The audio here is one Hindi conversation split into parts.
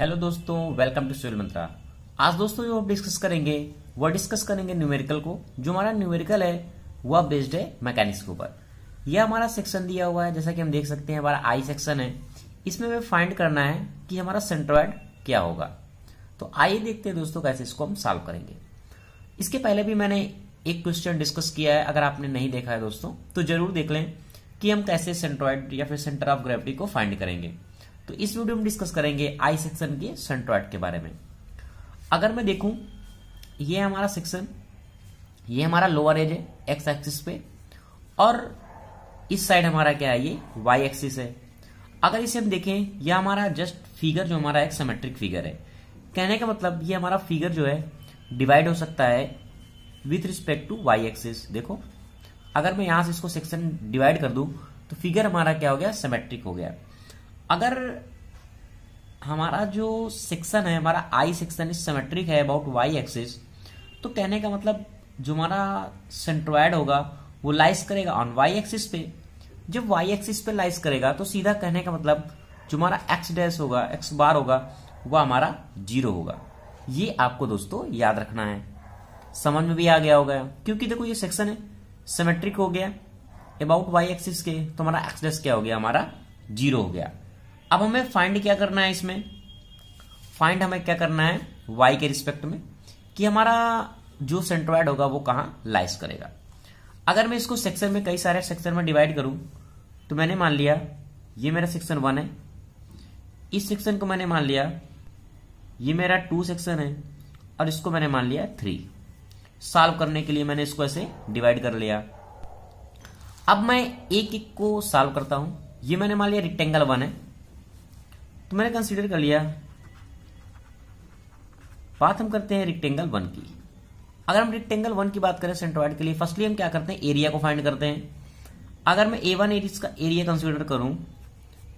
हेलो दोस्तों वेलकम टू सिविल मंत्रा आज दोस्तों जो आप डिस्कस करेंगे वह डिस्कस करेंगे न्यूमेरिकल को जो हमारा न्यूमेरिकल है वह बेस्ड है मैकेनिक्स के ऊपर यह हमारा सेक्शन दिया हुआ है जैसा कि हम देख सकते हैं हमारा आई सेक्शन है इसमें हमें फाइंड करना है कि हमारा सेंट्रॉयड क्या होगा तो आइए देखते हैं दोस्तों कैसे इसको हम सॉल्व करेंगे इसके पहले भी मैंने एक क्वेश्चन डिस्कस किया है अगर आपने नहीं देखा है दोस्तों तो जरूर देख लें कि हम कैसे सेंट्रॉयड या फिर सेंटर ऑफ ग्रेविटी को फाइंड करेंगे तो इस वीडियो में डिस्कस करेंगे आई सेक्शन के सेंट्रॉइड के बारे में अगर मैं देखूं ये हमारा सेक्शन ये हमारा लोअर एज है एक्स एक्सिस पे और इस साइड हमारा क्या है ये वाई एक्सिस है अगर इसे हम देखें यह हमारा जस्ट फिगर जो हमारा एक सेमेट्रिक फिगर है कहने का मतलब ये हमारा फिगर जो है डिवाइड हो सकता है with respect to Y axis देखो अगर मैं यहां से इसको सेक्शन डिवाइड कर दूं तो फिगर हमारा क्या हो गया सेमेट्रिक हो गया अगर हमारा जो सेक्शन है हमारा आई सेक्शन इस सेमेट्रिक है अबाउट वाई एक्सिस तो कहने का मतलब जो हमारा सेंट्रॉयड होगा वो लाइस करेगा ऑन वाई एक्सिस पे जब वाई एक्सिस पे लाइस करेगा तो सीधा कहने का मतलब जो हमारा एक्स डैश होगा एक्स बार होगा वह हमारा जीरो होगा ये आपको दोस्तों याद रखना है समझ में भी आ गया होगा क्योंकि देखो ये सेक्शन है सिमेट्रिक हो गया अबाउट वाई एक्सिस के तो हमारा एक्स डैश क्या हो गया हमारा जीरो हो गया अब हमें फाइंड क्या करना है इसमें फाइंड हमें क्या करना है वाई के रिस्पेक्ट में कि हमारा जो सेंट्रोइड होगा वो कहां लाइस करेगा अगर मैं इसको सेक्शन में कई सारे सेक्शन में डिवाइड करूं तो मैंने मान लिया ये मेरा सेक्शन वन है इस सेक्शन को मैंने मान लिया ये मेरा टू सेक्शन है और इसको मैंने मान लिया थ्री सॉल्व करने के लिए मैंने इसको ऐसे डिवाइड कर लिया अब मैं एक एक को सॉल्व करता हूं ये मैंने मान लिया रिक्टेंगल वन है तो मैंने कंसीडर कर लिया बात हम करते हैं रिक्टेंगल वन की अगर हम रिक्टेंगल वन की बात करें सेंट्रॉइड के लिए फर्स्टली हम क्या करते हैं एरिया को फाइंड करते हैं अगर मैं ए वन का एरिया कंसिडर करूं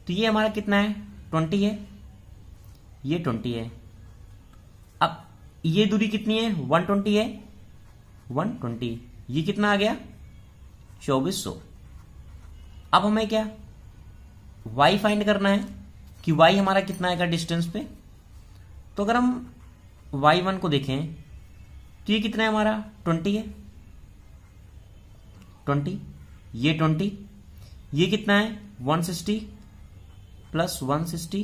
तो ये हमारा कितना है ट्वेंटी है ये ट्वेंटी है अब ये दूरी कितनी है वन ट्वेंटी है वन ट्वेंटी ये कितना आ गया चौबीस सौ अब हमें क्या वाई फाइंड करना है कि y हमारा कितना आएगा डिस्टेंस पे तो अगर हम y1 को देखें तो ये कितना है हमारा 20 है 20 ये 20 ये कितना है 160 प्लस 160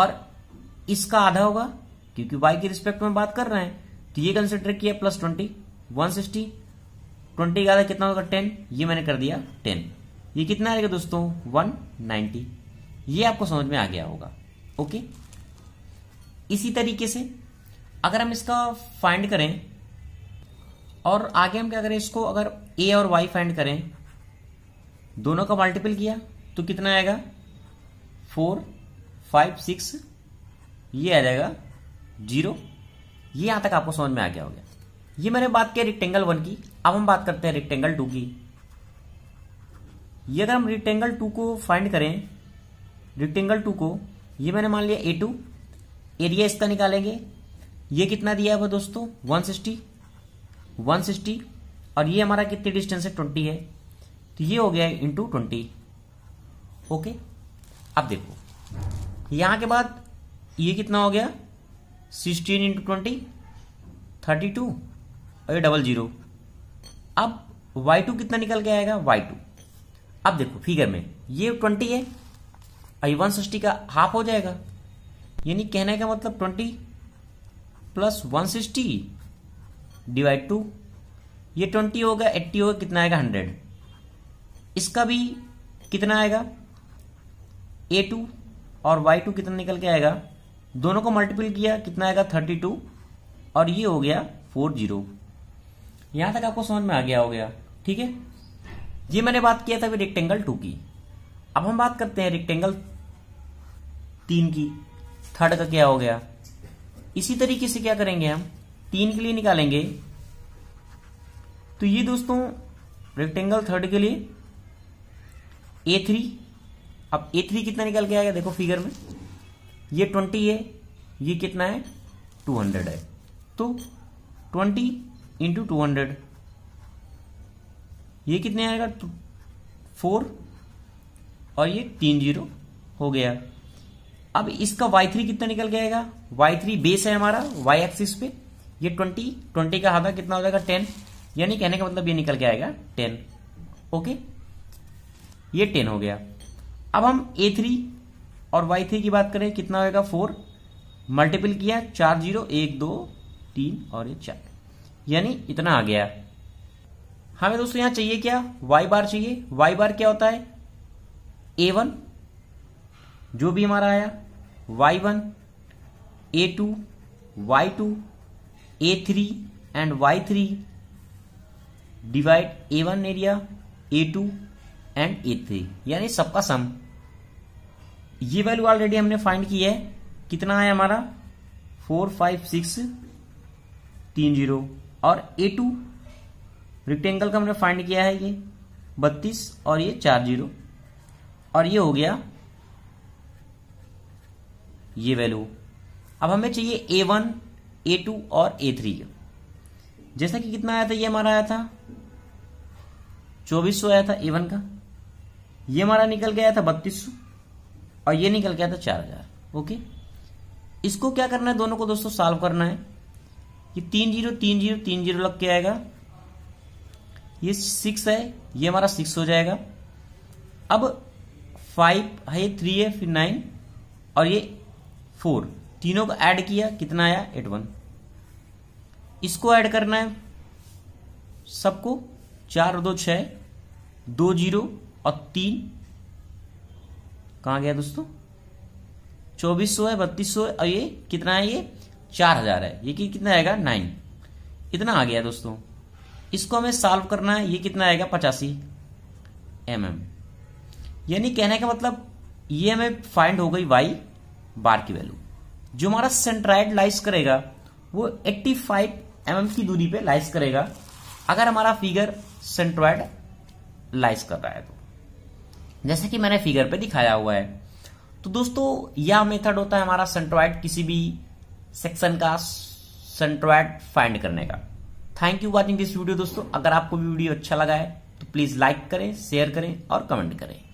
और इसका आधा होगा क्योंकि y के रिस्पेक्ट में बात कर रहे हैं तो ये कंसिडर किया plus twenty one sixty twenty का आधा कितना होगा टेन ये मैंने कर दिया टेन ये कितना आएगा दोस्तों वन नाइन्टी ये आपको समझ में आ गया होगा ओके इसी तरीके से अगर हम इसका फाइंड करें और आगे हम क्या करें इसको अगर ए और वाई फाइंड करें दोनों का मल्टीपल किया तो कितना आएगा फोर फाइव सिक्स ये आ जाएगा जीरो ये यहां तक आपको समझ में आ गया होगा ये मैंने बात किया रिक्टेंगल वन की अब हम बात करते हैं रिक्टेंगल टू की ये अगर हम रिक्टेंगल टू को फाइंड करें रेक्टेंगल टू को ये मैंने मान लिया ए टू एरिया इसका निकालेंगे ये कितना दिया हुआ दोस्तों 160 160 और ये हमारा कितनी डिस्टेंस है 20 है तो ये हो गया इंटू ट्वेंटी ओके अब देखो यहां के बाद ये कितना हो गया 16 इंटू ट्वेंटी थर्टी टू और ये डबल जीरो अब y2 कितना निकल के आएगा y2 अब देखो फिगर में ये 20 है आई वन सिक्सटी का हाफ हो जाएगा यानी कहने का मतलब twenty plus one sixty divide two ये ट्वेंटी होगा एट्टी होगा कितना आएगा हंड्रेड इसका भी कितना आएगा ए टू और वाई टू कितना निकल के आएगा दोनों को मल्टीपल किया कितना आएगा थर्टी टू और ये हो गया फोर जीरो यहां तक आपको समझ में आ गया हो गया ठीक है ये मैंने बात किया था रेक्टेंगल टू की अब हम बात करते हैं रेक्टेंगल तीन की थर्ड का क्या हो गया इसी तरीके से क्या करेंगे हम तीन के लिए निकालेंगे तो ये दोस्तों रेक्टेंगल थर्ड के लिए ए थ्री अब ए थ्री कितना निकल के आएगा देखो फिगर में ये ट्वेंटी है ये कितना है टू हंड्रेड है तो ट्वेंटी इंटू टू हंड्रेड ये कितने आएगा फोर तो और ये तीन जीरो हो गया अब इसका y3 कितना निकल के आएगा y3 बेस है हमारा y एक्सिस पे ये 20 20 का आधा कितना हो जाएगा 10 यानी कहने का मतलब ये निकल के आएगा 10 ओके ये 10 हो गया अब हम a3 और y3 की बात करें कितना होगा 4 मल्टीपल किया चार जीरो एक दो तीन और ये चार यानी इतना आ गया हमें दोस्तों यहां चाहिए क्या y बार चाहिए y बार क्या होता है a1 जो भी हमारा आया Y one A two Y two A three and Y three divide A one area A two and A three यानी सबका सम ये वैल्यू ऑलरेडी हमने फाइंड की है कितना आया हमारा फोर फाइव सिक्स तीन जीरो और ए टू रिक्टेंगल का हमने फाइंड किया है ये बत्तीस और ये चार जीरो और ये हो गया ये वैल्यू अब हमें चाहिए ए वन ए टू और ए थ्री जैसा कि कितना आया था ये हमारा आया था चौबीस सौ आया था ए वन का ये हमारा निकल गया था बत्तीस सौ और ये निकल गया था चार हजार ओके इसको क्या करना है दोनों को दोस्तों सॉल्व करना है ये तीन जीरो तीन जीरो तीन जीरो लग के आएगा ये सिक्स है ये हमारा सिक्स हो जाएगा अब फाइव है थ्री है फिर नाइन और ये फोर तीनों को ऐड किया कितना आया एट वन इसको ऐड करना है सबको चार दो छ दो जीरो और तीन कहा गया दोस्तों चौबीस सौ है बत्तीस सौ है और ये कितना है ये चार हजार है ये कि कितना आएगा नाइन इतना आ गया दोस्तों इसको हमें सॉल्व करना है ये कितना आएगा पचासी एम mm। एम यानी कहने का मतलब ये हमें फाइंड हो गई वाई बार की वैल्यू जो हमारा सेंट्राइड लाइस करेगा वो 85 फाइव mm की दूरी पे लाइस करेगा अगर हमारा फिगर सेंट्रॉइड लाइस कर रहा है तो जैसे कि मैंने फिगर पे दिखाया हुआ है तो दोस्तों यह मेथड होता है हमारा सेंट्रॉइड किसी भी सेक्शन का सेंट्रॉइड फाइंड करने का thank you watching this video दोस्तों अगर आपको भी वीडियो अच्छा लगा है तो प्लीज लाइक करें शेयर करें और कमेंट करें